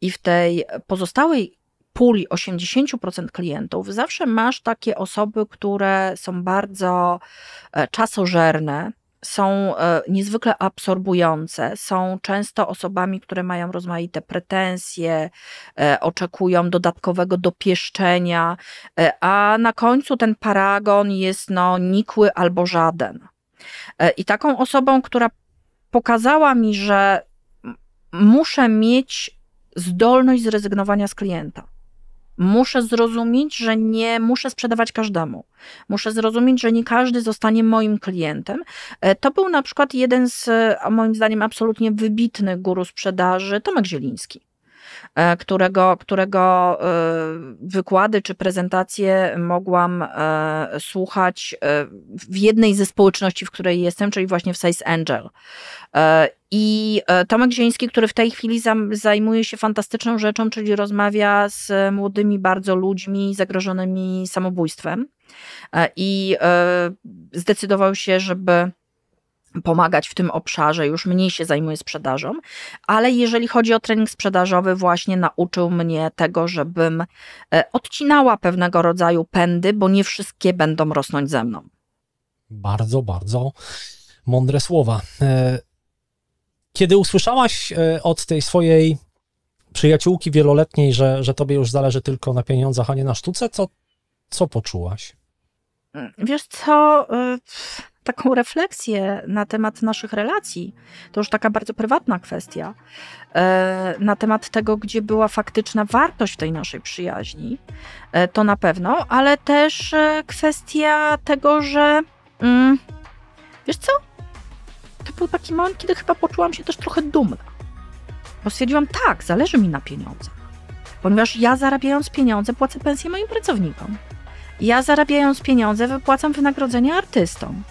I w tej pozostałej puli 80% klientów zawsze masz takie osoby, które są bardzo czasożerne, są e, niezwykle absorbujące, są często osobami, które mają rozmaite pretensje, e, oczekują dodatkowego dopieszczenia, e, a na końcu ten paragon jest no, nikły albo żaden. I taką osobą, która pokazała mi, że muszę mieć zdolność zrezygnowania z klienta Muszę zrozumieć, że nie muszę sprzedawać każdemu. Muszę zrozumieć, że nie każdy zostanie moim klientem. E, to był na przykład jeden z, e, moim zdaniem, absolutnie wybitnych guru sprzedaży, Tomek Zieliński. E, którego, którego e, wykłady czy prezentacje mogłam e, słuchać w jednej ze społeczności, w której jestem, czyli właśnie w Size Angel. I Tomek Zieński, który w tej chwili zajmuje się fantastyczną rzeczą, czyli rozmawia z młodymi bardzo ludźmi zagrożonymi samobójstwem. I zdecydował się, żeby pomagać w tym obszarze, już mniej się zajmuję sprzedażą, ale jeżeli chodzi o trening sprzedażowy, właśnie nauczył mnie tego, żebym e, odcinała pewnego rodzaju pędy, bo nie wszystkie będą rosnąć ze mną. Bardzo, bardzo mądre słowa. E, kiedy usłyszałaś e, od tej swojej przyjaciółki wieloletniej, że, że tobie już zależy tylko na pieniądzach, a nie na sztuce, co, co poczułaś? Mm, wiesz co taką refleksję na temat naszych relacji. To już taka bardzo prywatna kwestia. E, na temat tego, gdzie była faktyczna wartość tej naszej przyjaźni, e, to na pewno, ale też e, kwestia tego, że mm, wiesz co? To był taki moment, kiedy chyba poczułam się też trochę dumna. Bo stwierdziłam, tak, zależy mi na pieniądzach. Ponieważ ja zarabiając pieniądze płacę pensję moim pracownikom. Ja zarabiając pieniądze wypłacam wynagrodzenie artystom.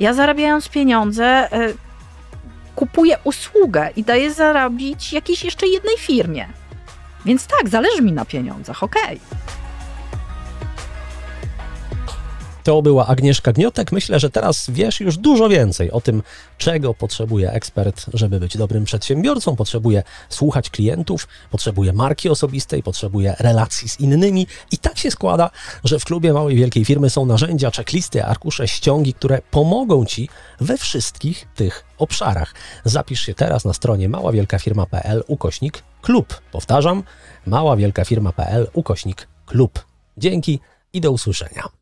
Ja zarabiając pieniądze, e, kupuję usługę i daję zarobić jakiejś jeszcze jednej firmie. Więc tak, zależy mi na pieniądzach, okej. Okay. To była Agnieszka Gniotek. Myślę, że teraz wiesz już dużo więcej o tym, czego potrzebuje ekspert, żeby być dobrym przedsiębiorcą. Potrzebuje słuchać klientów, potrzebuje marki osobistej, potrzebuje relacji z innymi. I tak się składa, że w klubie małej wielkiej firmy są narzędzia, checklisty, arkusze, ściągi, które pomogą ci we wszystkich tych obszarach. Zapisz się teraz na stronie maławielkafirma.pl ukośnik klub. Powtarzam, maławielkafirma.pl ukośnik klub. Dzięki i do usłyszenia.